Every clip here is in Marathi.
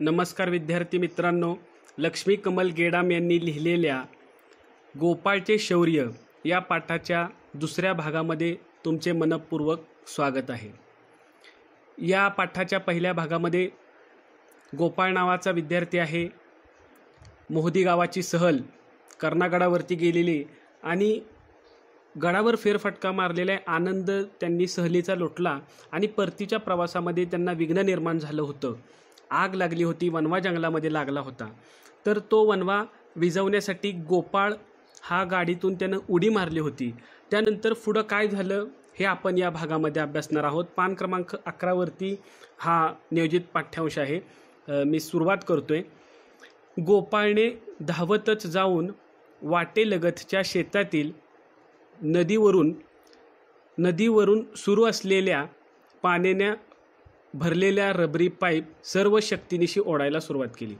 नमस्कार विद्यार्थी मित्रांनो लक्ष्मी कमल गेडाम यांनी लिहिलेल्या गोपाळचे शौर्य या पाठाच्या दुसऱ्या भागामध्ये तुमचे मनपूर्वक स्वागत आहे या पाठाच्या पहिल्या भागामध्ये गोपाळ नावाचा विद्यार्थी आहे मोहदी गावाची सहल कर्नागडावरती गेलेली आणि गडावर फेरफटका मारलेला आनंद त्यांनी सहलीचा लोटला आणि परतीच्या प्रवासामध्ये त्यांना विघ्न निर्माण झालं होतं आग लागली होती वनवा जंगलामध्ये लागला होता तर तो वनवा विझवण्यासाठी गोपाळ हा गाडीतून त्यानं उडी मारली होती त्यानंतर पुढं काय झालं हे आपण या भागामध्ये अभ्यासणार आहोत पान क्रमांक अकरावरती हा नियोजित पाठ्यांश आहे मी सुरुवात करतो आहे गोपाळने धावतच जाऊन वाटेलगतच्या शेतातील नदीवरून नदीवरून सुरू असलेल्या पाण्याने भरलेल्या रबरी पाईप सर्व शक्तीनिशी ओढायला सुरुवात केली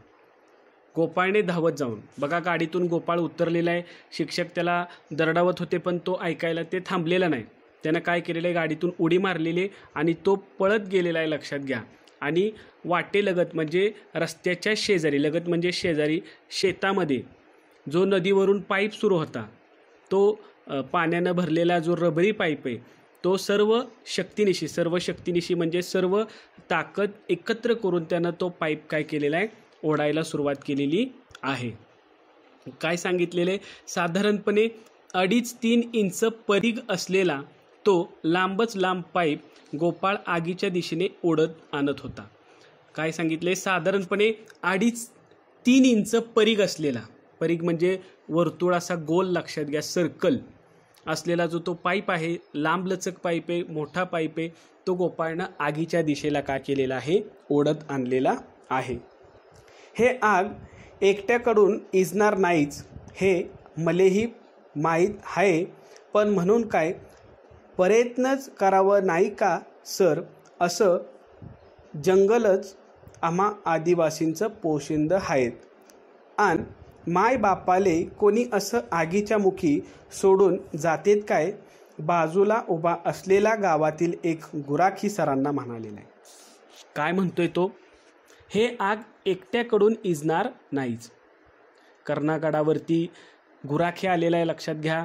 गोपाळने धावत जाऊन बघा गाडीतून गोपाळ उतरलेला आहे शिक्षक त्याला दरडावत होते पण तो ऐकायला ते थांबलेला नाही त्यानं काय केलेलं आहे गाडीतून उडी मारलेली आणि तो पळत गेलेला आहे लक्षात घ्या आणि वाटेलगत म्हणजे रस्त्याच्या शेजारी लगत म्हणजे शेजारी शेतामध्ये जो नदीवरून पाईप सुरू होता तो पाण्यानं भरलेला जो रबरी पाईप आहे तो सर्व शक्तीनिशी सर्व शक्तीनिशी म्हणजे सर्व ताकद एकत्र करून त्यानं तो पाईप काय केलेला आहे ओढायला सुरुवात केलेली आहे काय सांगितलेले साधारणपणे अडीच तीन इंच परिघ असलेला तो लांबच लांब पाईप गोपाळ आगीच्या दिशेने ओढत आणत होता काय सांगितले साधारणपणे अडीच तीन इंच परिघ असलेला परिघ म्हणजे वर्तुळ असा गोल लक्षात घ्या सर्कल असलेला जो तो पाईप आहे लांबलचक पाईप आहे मोठा पाईप आहे तो गोपाळनं आगीच्या दिशेला का केलेला आहे ओढत आणलेला आहे हे आग एकट्याकडून इजणार नाहीच हे मलेही माहीत आहे पण म्हणून काय प्रयत्नच करावं नाही का सर असं जंगलच आम्हा आदिवासींचं पोशिंद आहेत आणि माय बापाले कोणी असं आगीच्या मुखी सोडून जातेत काय बाजूला उभा असलेला गावातील एक गुराखी सरांना म्हणालेला आहे काय म्हणतोय तो हे आग एकट्याकडून इजणार नाहीच कर्नागडावरती गुराखी आलेला आहे लक्षात घ्या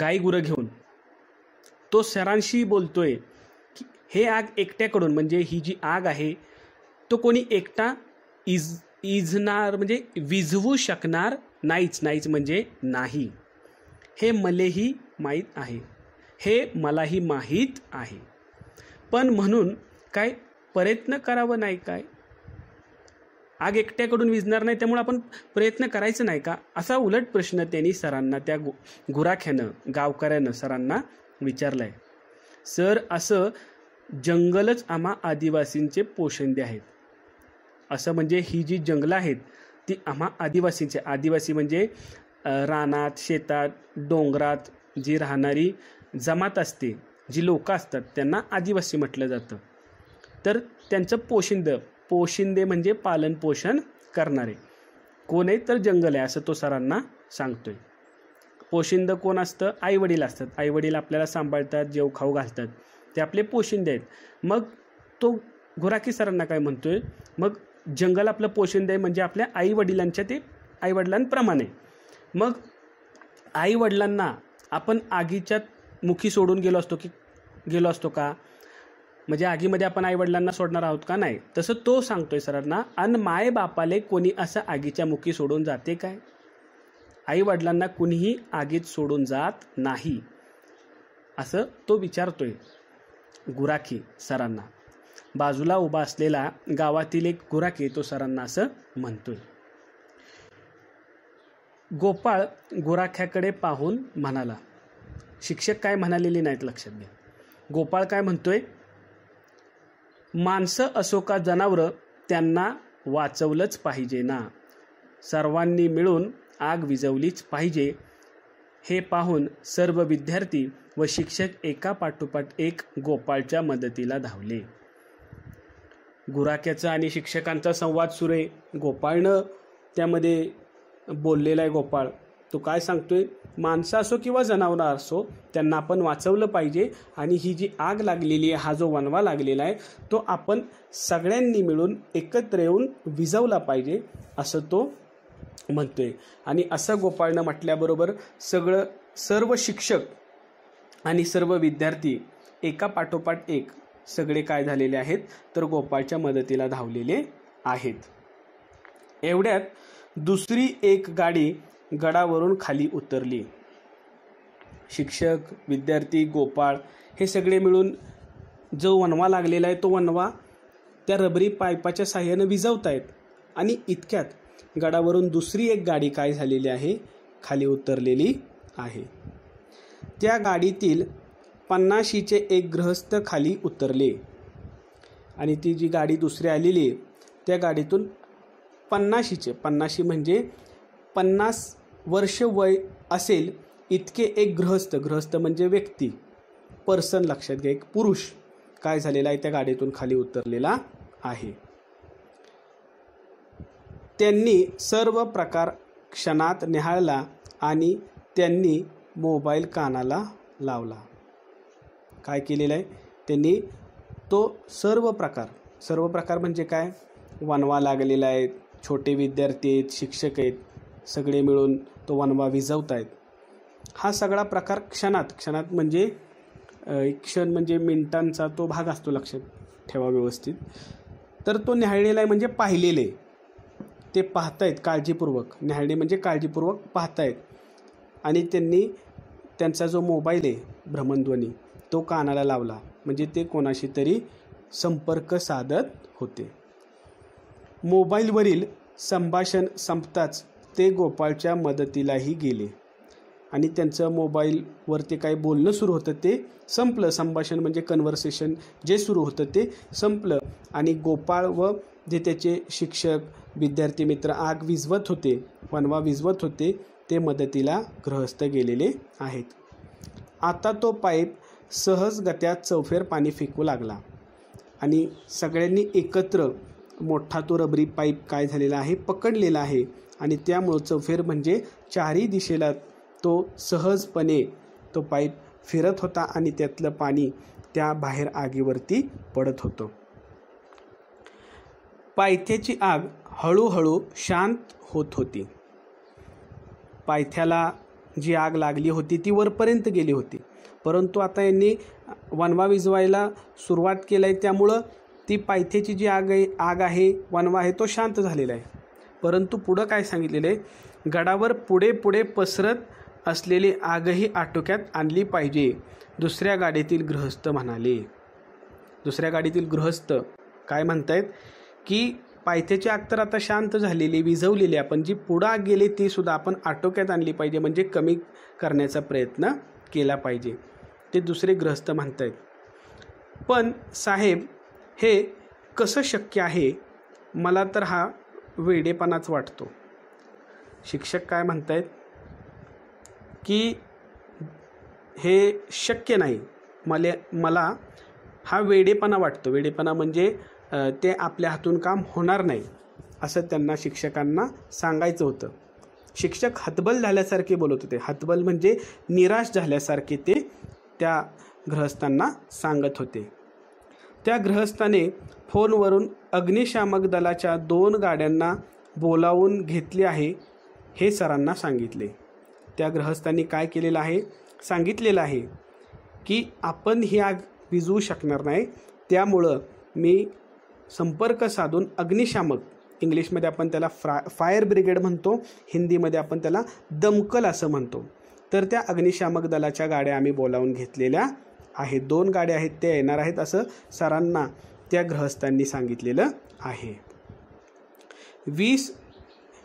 गाई गुरं घेऊन तो सरांशी बोलतोय की हे आग एकट्याकडून म्हणजे ही जी आग आहे तो कोणी एकटा इज इजणार म्हणजे विझवू शकणार नाहीच नाहीच म्हणजे नाही हे मलेही माहीत आहे हे मलाही माहीत आहे पण म्हणून काय प्रयत्न करावं नाही काय आग एकट्याकडून विझणार नाही त्यामुळे आपण प्रयत्न करायचं नाही का असा उलट प्रश्न त्यांनी सरांना त्या गु गुराख्यानं गावकऱ्यानं सरांना विचारला आहे सर असं जंगलच आम्हा आदिवासींचे पोषंदे आहेत असं म्हणजे ही जी जंगलं आहेत ती आम्हा आदिवासींचे आदिवासी म्हणजे रानात शेतात डोंगरात जी राहणारी जमात असते जी लोकं असतात त्यांना आदिवासी म्हटलं जातं तर त्यांचं पोशिंद पोशिंदे म्हणजे पालन पोषण करणारे कोण आहे तर जंगल आहे असं तो सरांना सांगतोय पोशिंद कोण असतं आईवडील असतात आईवडील आपल्याला सांभाळतात जेव खाऊ घालतात ते आपले पोशिंदे आहेत मग तो गुराखी सरांना काय म्हणतोय मग जंगल आपलं पोषण द्याय म्हणजे आपल्या आई वडिलांच्या ते आईवडिलांप्रमाणे मग आईवडिलांना आपण आगीच्या मुखी सोडून गेलो असतो की गेलो असतो का म्हणजे आगीमध्ये आपण आईवडिलांना सोडणार आहोत का नाही तसं तो सांगतोय सरांना आणि बापाले कोणी असं आगीच्या मुखी सोडून जाते काय आईवडिलांना कुणीही आगीत सोडून जात नाही असं तो विचारतोय गुराखी सरांना बाजूला उभा असलेला गावातील एक गुराखी तो सरांना असं म्हणतोय गोपाळ गुराख्याकडे पाहून म्हणाला शिक्षक काय म्हणालेले नाहीत लक्षात घ्या गोपाळ काय म्हणतोय माणसं असो का जनावरं त्यांना वाचवलंच पाहिजे ना सर्वांनी मिळून आग विजवलीच पाहिजे हे पाहून सर्व विद्यार्थी व शिक्षक एका पाठोपाठ एक गोपाळच्या मदतीला धावले गुराख्याचा आणि शिक्षकांचा संवाद सुरू आहे गोपाळनं त्यामध्ये बोललेला आहे गोपाळ तो काय सांगतोय माणसं असो किंवा जनावरं असो त्यांना आपण वाचवलं पाहिजे आणि ही जी आग लागलेली आहे हा जो वनवा लागलेला आहे तो आपण सगळ्यांनी मिळून एकत्र येऊन विजवला पाहिजे असं तो म्हणतोय आणि असं गोपाळनं म्हटल्याबरोबर सगळं सर्व शिक्षक आणि सर्व विद्यार्थी एका पाठोपाठ एक सगळे काय झालेले आहेत तर गोपाळच्या मदतीला धावलेले आहेत एवढ्यात दुसरी एक गाडी गडावरून खाली उतरली शिक्षक विद्यार्थी गोपाळ हे सगळे मिळून जो वनवा लागलेला आहे तो वनवा त्या रबरी पायपाच्या साह्यानं आहेत आणि इतक्यात गडावरून दुसरी एक गाडी काय झालेली आहे खाली उतरलेली आहे त्या गाडीतील पन्नाशीचे एक ग्रहस्थ खाली उतरले आणि ती जी गाडी दुसरी आलेली त्या गाडीतून पन्नाशीचे पन्नाशी म्हणजे पन्नास वर्ष वय असेल इतके एक गृहस्थ गृहस्थ म्हणजे व्यक्ती पर्सन लक्षात घ्या एक पुरुष काय झालेला आहे त्या गाडीतून खाली उतरलेला आहे त्यांनी सर्व प्रकार क्षणात निहाळला आणि त्यांनी मोबाईल कानाला लावला काय केलेलं आहे त्यांनी तो सर्व प्रकार सर्व प्रकार म्हणजे काय वनवा लागलेला आहे छोटे विद्यार्थी आहेत शिक्षक आहेत सगळे मिळून तो वनवा विजवत आहेत हा सगळा प्रकार क्षणात क्षणात म्हणजे क्षण म्हणजे मिनिटांचा तो भाग असतो लक्षात ठेवा व्यवस्थित तर तो न्याहाळलेला आहे म्हणजे पाहिलेले ते पाहतायत काळजीपूर्वक न्याहाळणे म्हणजे काळजीपूर्वक पाहतायत आणि त्यांनी त्यांचा जो मोबाईल आहे भ्रमणध्वनी तो कानाला लावला म्हणजे ते कोणाशी तरी संपर्क साधत होते मोबाईलवरील संभाषण संपताच ते गोपाळच्या मदतीलाही गेले आणि त्यांचं मोबाईलवर ते काय बोलणं सुरू होतं ते संपलं संभाषण म्हणजे कन्व्हर्सेशन जे सुरू होतं ते संपलं आणि गोपाळ व जे त्याचे शिक्षक विद्यार्थी मित्र आग विजवत होते वनवा विजवत होते ते मदतीला गृहस्थ गेलेले आहेत आता तो पाईप सहज गत्यात चौफेर पाणी फेकू लागला आणि सगळ्यांनी एकत्र मोठा तो रबरी पाईप काय झालेला आहे पकडलेला आहे आणि त्यामुळं चौफेर म्हणजे चारही दिशेला तो सहजपणे तो पाईप फिरत होता आणि त्यातलं पाणी त्या बाहेर आगीवरती पडत होतं पायथ्याची आग हळूहळू शांत होत होती पायथ्याला जी आग लागली होती ती वरपर्यंत गेली होती परंतु आता यांनी वनवा विजवायला सुरुवात केली आहे त्यामुळं ती पायथ्याची जी आग आहे आग आहे वनवा आहे तो शांत झालेला आहे परंतु पुढं काय सांगितलेलं आहे गडावर पुढे पुढे पसरत असलेली आगही आटोक्यात आणली पाहिजे दुसऱ्या गाडीतील गृहस्थ म्हणाले दुसऱ्या गाडीतील गृहस्थ काय म्हणतायत की पायथ्याची आग तर आता शांत झालेली विझवलेली आपण जी पुढं आग गेली तीसुद्धा आपण आटोक्यात आणली पाहिजे म्हणजे कमी करण्याचा प्रयत्न केला पाहिजे ते दुसरे ग्रहस्थ म्हणत आहेत पण साहेब हे कसं शक्य आहे मला तर हा वेडेपणाच वाटतो शिक्षक काय म्हणत आहेत की हे शक्य नाही मले मला हा वेडेपणा वाटतो वेडेपणा म्हणजे ते आपल्या हातून काम होणार नाही असं त्यांना शिक्षकांना सांगायचं होतं शिक्षक हतबल झाल्यासारखे बोलत होते हतबल म्हणजे निराश झाल्यासारखे ते त्या ग्रहस्थांना सांगत होते त्या ग्रहस्थाने फोनवरून अग्निशामक दलाच्या दोन गाड्यांना बोलावून घेतले आहे हे सरांना सांगितले त्या ग्रहस्थांनी काय केलेलं आहे सांगितलेलं आहे की आपण ही आग विजवू शकणार नाही त्यामुळं मी संपर्क साधून अग्निशामक इंग्लिशमध्ये आपण त्याला फ्रा फायर ब्रिगेड म्हणतो हिंदीमध्ये आपण त्याला दमकल असं म्हणतो तर त्या अग्निशामक दलाच्या गाड्या आम्ही बोलावून घेतलेल्या आहेत दोन गाड्या आहेत त्या येणार आहेत असं सरांना त्या गृहस्थांनी सांगितलेलं आहे वीस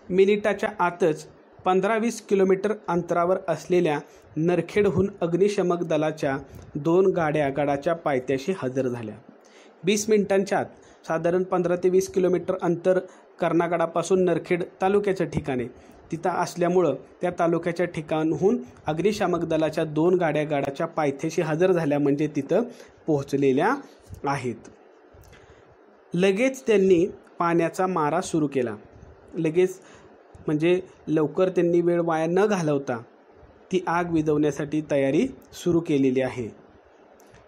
मिनिटाच्या आतच पंधरा वीस किलोमीटर अंतरावर असलेल्या नरखेडहून अग्निशामक दलाच्या दोन गाड्या गडाच्या पायथ्याशी हजर झाल्या वीस मिनिटांच्या आत साधारण पंधरा ते वीस किलोमीटर अंतर कर्नागडापासून नरखेड तालुक्याच्या ठिकाणी तिथं असल्यामुळं त्या तालुक्याच्या ठिकाणहून अग्निशामक दलाच्या दोन गाड्या गाड्याच्या पायथ्याशी हजर झाल्या म्हणजे तिथं पोहोचलेल्या आहेत लगेच त्यांनी पाण्याचा मारा सुरू केला लगेच म्हणजे लवकर त्यांनी वेळ वाया न घालवता ती आग विझवण्यासाठी तयारी सुरू केलेली आहे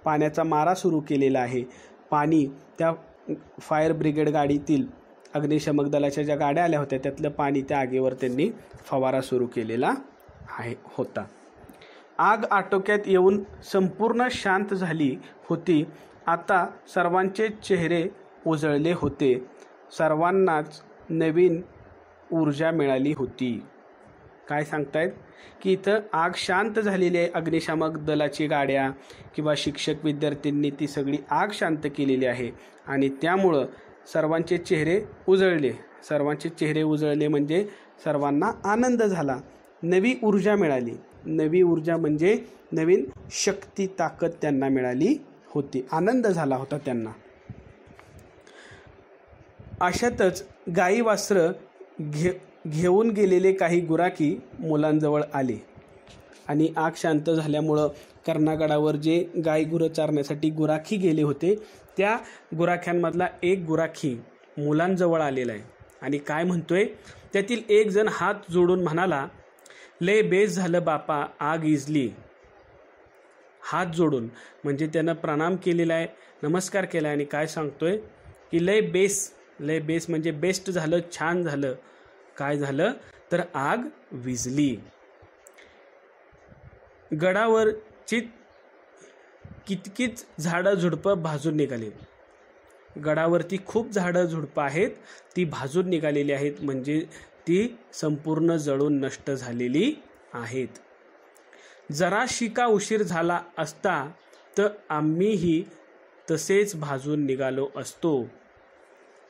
पाण्याचा मारा सुरू केलेला आहे पाणी त्या फायर ब्रिगेड गाडीतील अग्निशमक दलाच्या ज्या गाड्या आल्या होत्या त्यातलं पाणी त्या आगीवर त्यांनी फवारा सुरू केलेला आहे होता आग आटोक्यात येऊन संपूर्ण शांत झाली होती आता सर्वांचे चेहरे उजळले होते सर्वांनाच नवीन ऊर्जा मिळाली होती काय सांगतायत की इथं आग शांत झालेली आहे अग्निशामक दलाची गाड्या किंवा शिक्षक विद्यार्थ्यांनी ती सगळी आग शांत केलेली आहे आणि त्यामुळं सर्वांचे चेहरे उजळले सर्वांचे चेहरे उजळले म्हणजे सर्वांना आनंद झाला नवी ऊर्जा मिळाली नवी ऊर्जा म्हणजे नवीन शक्ती ताकद त्यांना मिळाली होती आनंद झाला होता त्यांना अशातच गाई वास्त्र घे घेऊन गेलेले काही गुराखी मुलांजवळ आले आणि आग शांत झाल्यामुळं कर्नागडावर जे गाय गुरं चारण्यासाठी गुराखी गेले होते त्या गुराख्यांमधला एक गुराखी मुलांजवळ आलेला आहे आणि काय म्हणतोय त्यातील एक जण हात जोडून म्हणाला लय बेस झालं बापा आग इजली हात जोडून म्हणजे त्यानं प्रणाम केलेला आहे नमस्कार केला आहे आणि काय सांगतोय की लय बेस लय बेस म्हणजे बेस्ट झालं छान झालं काय झालं तर आग विजली गडावर चित कितकीच झाडं झुडपं भाजून निघाली गडावरती खूप झाडं झुडपं आहेत ती भाजून निघालेली आहेत म्हणजे ती संपूर्ण जळून नष्ट झालेली आहेत जरा शिका उशीर झाला असता तर आम्हीही तसेच भाजून निघालो असतो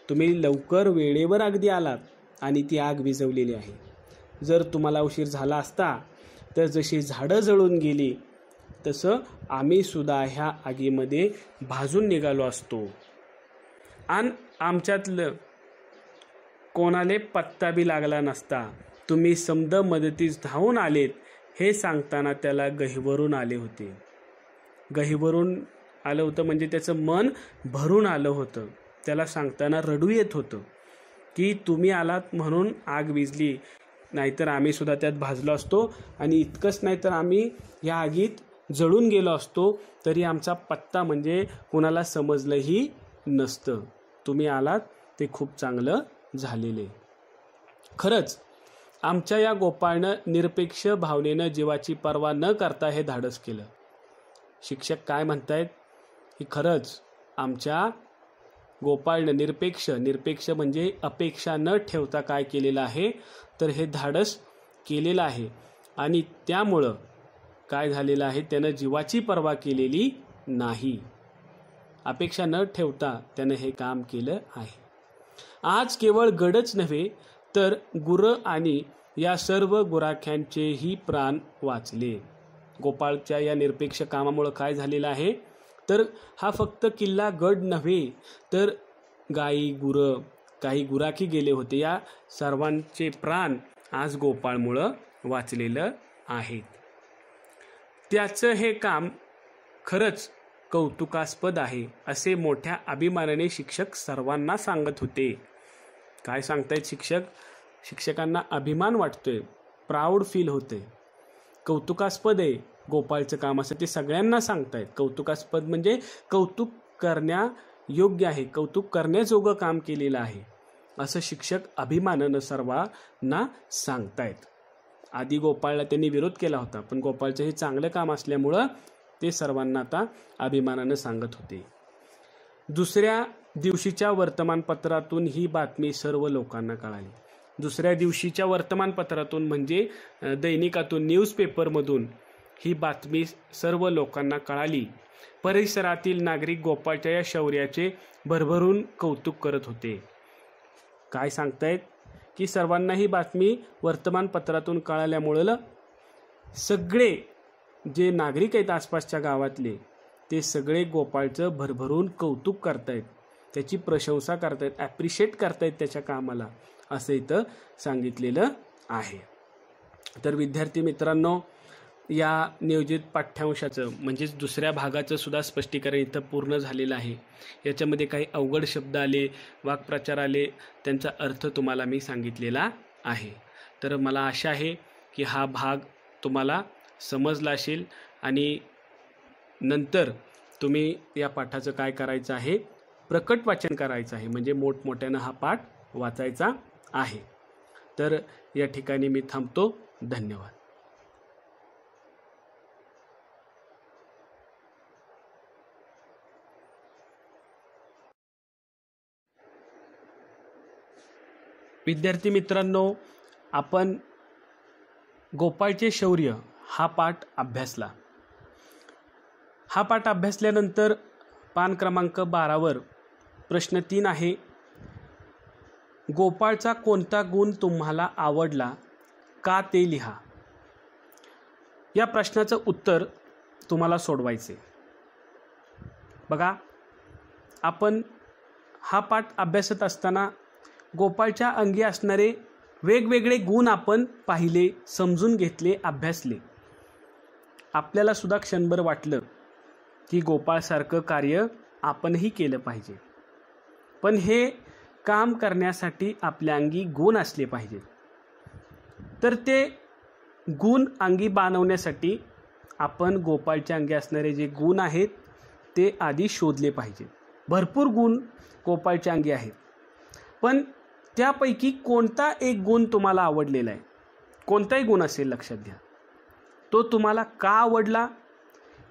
तुम्ही लवकर वेळेवर अगदी आलात आणि ती आग विझवलेली आहे जर तुम्हाला उशीर झाला असता तर जशी झाडं जळून गेली तसं आम्ही सुद्धा ह्या आगीमध्ये भाजून निघालो असतो आणि आमच्यातलं कोणाले पत्ता बी लागला नसता तुम्ही समद मदतीस धावून आलेत हे सांगताना त्याला गहिवरून आले होते गहिवरून आलं होतं म्हणजे त्याचं मन भरून आलं होतं त्याला सांगताना रडू येत होतं की तुम्ही आलात म्हणून आग विजली नाहीतर आम्ही सुद्धा त्यात भाजलो असतो आणि इतकंच नाही तर आम्ही या आगीत जळून गेलो असतो तरी आमचा पत्ता म्हणजे कुणाला समजलंही नसतं तुम्ही आलात ते खूप चांगलं झालेले खरंच आमच्या या गोपाळनं निरपेक्ष भावनेनं जीवाची पर्वा न करता हे धाडस केलं शिक्षक काय म्हणतायत की खरंच आमच्या गोपाळनं निरपेक्ष निरपेक्ष म्हणजे अपेक्षा न ठेवता काय केलेलं आहे तर हे धाडस केलेलं आहे आणि त्यामुळं काय झालेलं आहे त्यानं जीवाची पर्वा केलेली नाही अपेक्षा न ठेवता त्यानं हे काम केलं आहे आज केवळ गडच नव्हे तर गुर आणि या सर्व गुराख्यांचेही प्राण वाचले गोपाळच्या या निरपेक्ष कामामुळं काय झालेलं आहे तर हा फक्त किल्ला गड नव्हे तर गाई गुरं काही गुराखी गेले होते या सर्वांचे प्राण आज गोपाळमुळं वाचलेलं आहेत त्याचं हे काम खरंच कौतुकास्पद आहे असे मोठ्या अभिमानाने शिक्षक सर्वांना सांगत होते काय सांगतायत शिक्षक शिक्षकांना अभिमान वाटतोय प्राऊड फील होते कौतुकास्पद आहे गोपाळचं काम असं ते सगळ्यांना सांगतायत कौतुकास्पद म्हणजे कौतुक करण्या योग्य आहे कौतुक करण्याजोगं काम केलेलं आहे असं शिक्षक अभिमानानं सर्वांना सांगतायत आधी गोपाळला त्यांनी विरोध केला होता पण गोपाळचं हे चांगलं काम असल्यामुळं ते सर्वांना आता अभिमानानं सांगत होते दुसऱ्या दिवशीच्या वर्तमानपत्रातून ही बातमी सर्व लोकांना कळाली दुसऱ्या दिवशीच्या वर्तमानपत्रातून म्हणजे दैनिकातून न्यूजपेपरमधून ही बातमी सर्व लोकांना कळाली परिसरातील नागरिक गोपाळच्या या शौर्याचे भरभरून कौतुक करत होते काय सांगतायत की सर्वांना ही बातमी वर्तमानपत्रातून कळाल्यामुळं सगळे जे नागरिक आहेत आसपासच्या गावातले ते सगळे गोपाळचं भरभरून कौतुक करतायत त्याची प्रशंसा करतायत ॲप्रिशिएट करतायत त्याच्या कामाला असं इथं सांगितलेलं आहे तर विद्यार्थी मित्रांनो या नियोजित पाठ्यांशाचं म्हणजेच दुसऱ्या भागाचं सुद्धा स्पष्टीकरण इथं पूर्ण झालेलं आहे याच्यामध्ये काही अवघड शब्द आले वाक्प्रचार आले त्यांचा अर्थ तुम्हाला मी सांगितलेला आहे तर मला आशा आहे की हा भाग तुम्हाला समजला असेल आणि नंतर तुम्ही या पाठाचं काय करायचं आहे प्रकट वाचन करायचं आहे म्हणजे मोठमोठ्यानं हा पाठ वाचायचा आहे तर या ठिकाणी मी थांबतो धन्यवाद विद्यार्थी मित्रांनो आपण गोपाळचे शौर्य हा पाठ अभ्यासला हा पाठ अभ्यासल्यानंतर पान क्रमांक बारावर प्रश्न तीन आहे गोपाळचा कोणता गुण तुम्हाला आवडला का ते लिहा या प्रश्नाचं उत्तर तुम्हाला सोडवायचे बघा आपण हा पाठ अभ्यासत असताना गोपाळच्या अंगी असणारे वेगवेगळे गुण आपण पाहिले समजून घेतले अभ्यासले आपल्याला सुद्धा क्षणभर वाटलं की गोपाळसारखं कार्य आपणही केलं पाहिजे पण हे काम करण्यासाठी आपल्या अंगी गुण असले पाहिजे तर ते गुण अंगी बनवण्यासाठी आपण गोपाळच्या अंगी असणारे जे गुण आहेत ते आधी शोधले पाहिजे भरपूर गुण गोपाळच्या अंगी आहेत पण त्यापैकी कोणता एक गुण तुम्हाला आवडलेला आहे कोणताही गुण असेल लक्षात घ्या तो तुम्हाला का आवडला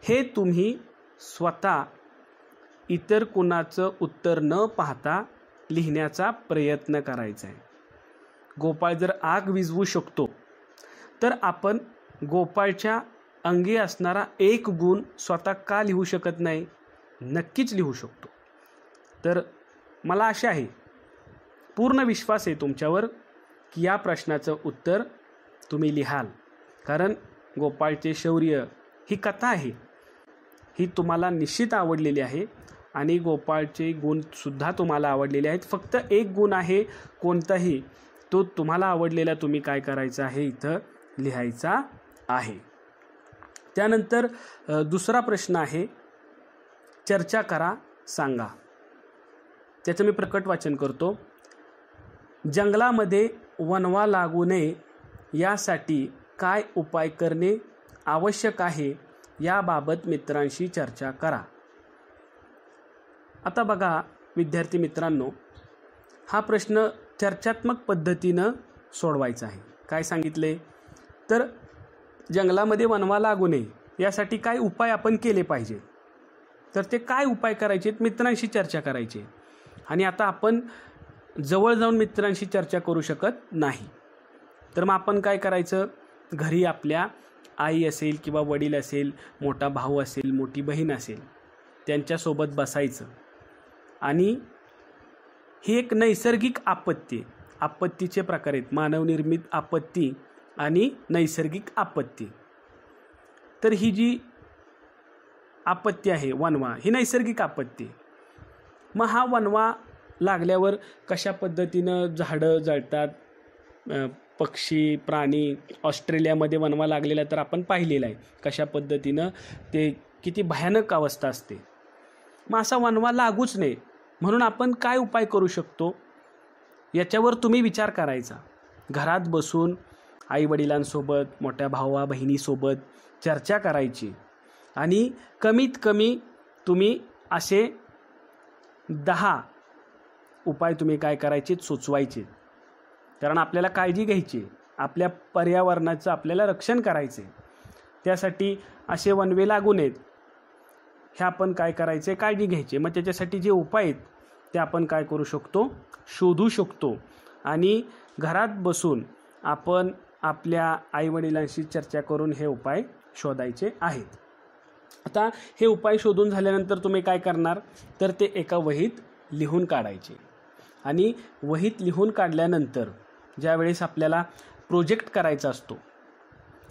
हे तुम्ही स्वतः इतर कुणाचं उत्तर न पाहता लिहिण्याचा प्रयत्न करायचा आहे गोपाळ जर आग विझवू शकतो तर आपण गोपाळच्या अंगी असणारा एक गुण स्वतः का लिहू शकत नाही नक्कीच लिहू शकतो तर मला आशा आहे पूर्ण विश्वास आहे तुमच्यावर की या प्रश्नाचं उत्तर तुम्ही लिहाल कारण गोपाळचे शौर्य ही कथा आहे ही तुम्हाला निश्चित आवडलेली आहे आणि गोपाळचे गुणसुद्धा तुम्हाला आवडलेले आहेत फक्त एक गुण आहे कोणताही तो तुम्हाला आवडलेला तुम्ही काय करायचा आहे इथं लिहायचा आहे त्यानंतर दुसरा प्रश्न आहे चर्चा करा सांगा त्याचं मी प्रकट वाचन करतो जंगलामध्ये वनवा लागू नये यासाठी काय उपाय करणे आवश्यक आहे याबाबत मित्रांशी चर्चा करा आता बघा विद्यार्थी मित्रांनो हा प्रश्न चर्चात्मक पद्धतीनं सोडवायचा आहे काय सांगितले तर जंगलामध्ये वनवा लागू नये यासाठी काय उपाय आपण केले पाहिजे तर ते काय उपाय करायचे मित्रांशी चर्चा करायची आणि आता आपण जवळ जाऊन मित्रांशी चर्चा करू शकत नाही तर मग आपण काय करायचं घरी आपल्या आई असेल किंवा वडील असेल मोठा भाऊ असेल मोठी बहीण असेल त्यांच्यासोबत बसायचं आणि ही एक नैसर्गिक आपत्ती आपत्तीचे प्रकार आहेत मानवनिर्मित आपत्ती आणि नैसर्गिक आपत्ती तर ही जी आपत्ती आहे वनवा ही नैसर्गिक आपत्ती मग हा वनवा लागल्यावर कशा पद्धतीनं झाडं जळतात पक्षी प्राणी ऑस्ट्रेलियामध्ये वनवा लागलेला तर आपण पाहिलेला आहे कशा पद्धतीनं ते किती भयानक अवस्था असते मग असा वनवा लागूच नये म्हणून आपण काय उपाय करू शकतो याच्यावर तुम्ही विचार करायचा घरात बसून आईवडिलांसोबत मोठ्या भावा बहिणीसोबत चर्चा करायची आणि कमीत कमी तुम्ही असे दहा उपाय तुम्ही काय करायचे सुचवायचे कारण आपल्याला काळजी घ्यायची आपल्या पर्यावरणाचं आपल्याला रक्षण करायचे त्यासाठी असे वनवे लागू येत हे आपण काय करायचे काळजी घ्यायचे मग त्याच्यासाठी जे उपाय आहेत ते आपण काय करू शकतो शोधू शकतो आणि घरात बसून आपण आपल्या आईवडिलांशी चर्चा करून हे उपाय शोधायचे आहेत आता हे उपाय शोधून झाल्यानंतर तुम्ही काय करणार तर ते एका वहीत लिहून काढायचे आणि वहीत लिहून काढल्यानंतर ज्यावेळेस आपल्याला प्रोजेक्ट करायचा असतो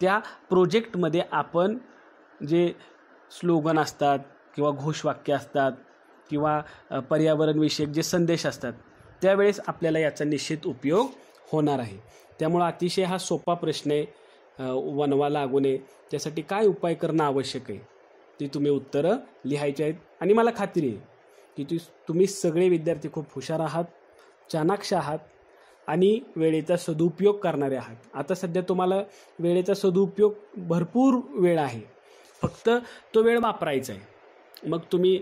त्या प्रोजेक्टमध्ये आपण जे स्लोगन असतात किंवा घोषवाक्य असतात किंवा पर्यावरणविषयक जे संदेश असतात त्यावेळेस आपल्याला याचा निश्चित उपयोग होणार आहे त्यामुळं अतिशय हा सोपा प्रश्न आहे वनवा लागू नये त्यासाठी काय उपाय करणं आवश्यक आहे ती तुम्ही उत्तरं लिहायची आहेत आणि मला खात्री आहे की तुम्ही सगळे विद्यार्थी खूप हुशार आहात चाणाक्ष आहात आणि वेळेचा सदुपयोग करणारे आहात आता सध्या तुम्हाला वेळेचा सदुपयोग भरपूर वेळ आहे फक्त तो वेळ वापरायचा आहे मग तुम्ही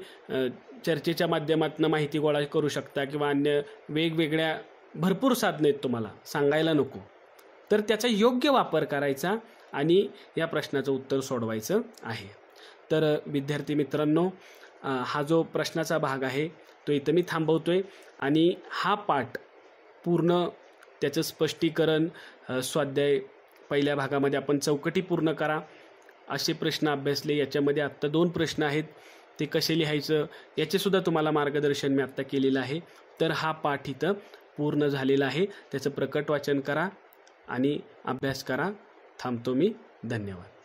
चर्चेच्या माध्यमातून माहिती गोळा करू शकता किंवा अन्य वेगवेगळ्या भरपूर साधनं आहेत तुम्हाला सांगायला नको तर त्याचा योग्य वापर करायचा आणि या प्रश्नाचं उत्तर सोडवायचं आहे तर विद्यार्थी मित्रांनो हा जो प्रश्नाचा भाग आहे तो इथं मी थांबवतो आहे आणि हा पाठ पूर्ण त्याचं स्पष्टीकरण स्वाध्याय पहिल्या भागामध्ये आपण चौकटी पूर्ण करा असे प्रश्न अभ्यासले याच्यामध्ये आत्ता दोन प्रश्न आहेत ते कसे लिहायचं याचेसुद्धा तुम्हाला मार्गदर्शन मी आत्ता केलेलं आहे तर हा पाठ इथं पूर्ण झालेला आहे त्याचं प्रकट वाचन करा आणि अभ्यास करा थांबतो मी धन्यवाद